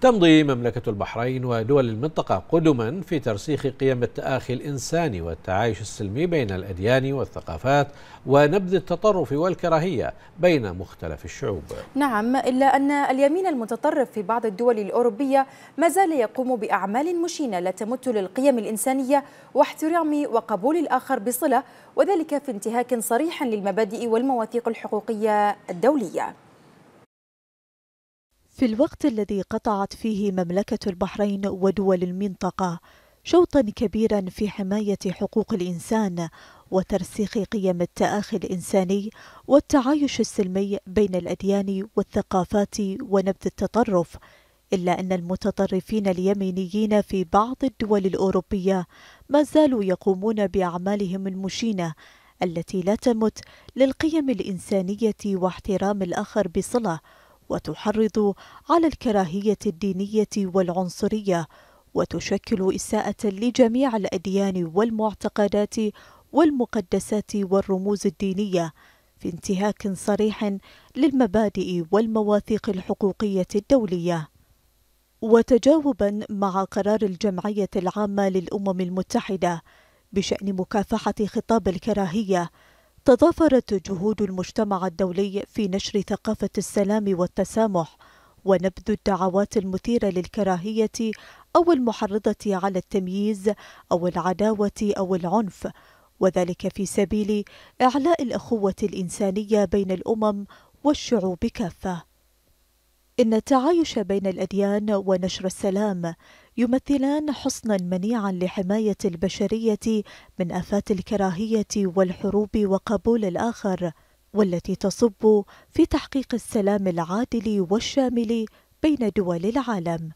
تمضي مملكة البحرين ودول المنطقة قدما في ترسيخ قيم التآخي الإنساني والتعايش السلمي بين الأديان والثقافات ونبذ التطرف والكراهية بين مختلف الشعوب نعم إلا أن اليمين المتطرف في بعض الدول الأوروبية ما زال يقوم بأعمال مشينة لا تمت للقيم الإنسانية واحترام وقبول الآخر بصلة وذلك في انتهاك صريح للمبادئ والمواثيق الحقوقية الدولية في الوقت الذي قطعت فيه مملكة البحرين ودول المنطقة شوطا كبيرا في حماية حقوق الإنسان وترسيخ قيم التآخي الإنساني والتعايش السلمي بين الأديان والثقافات ونبذ التطرف إلا أن المتطرفين اليمينيين في بعض الدول الأوروبية ما زالوا يقومون بأعمالهم المشينة التي لا تمت للقيم الإنسانية واحترام الآخر بصلة وتحرض على الكراهيه الدينيه والعنصريه وتشكل اساءه لجميع الاديان والمعتقدات والمقدسات والرموز الدينيه في انتهاك صريح للمبادئ والمواثيق الحقوقيه الدوليه وتجاوبا مع قرار الجمعيه العامه للامم المتحده بشان مكافحه خطاب الكراهيه تضافرت جهود المجتمع الدولي في نشر ثقافة السلام والتسامح ونبذ الدعوات المثيرة للكراهية أو المحرضة على التمييز أو العداوة أو العنف وذلك في سبيل إعلاء الأخوة الإنسانية بين الأمم والشعوب كافة إن التعايش بين الأديان ونشر السلام يمثلان حصنا منيعا لحماية البشرية من آفات الكراهية والحروب وقبول الآخر، والتي تصب في تحقيق السلام العادل والشامل بين دول العالم.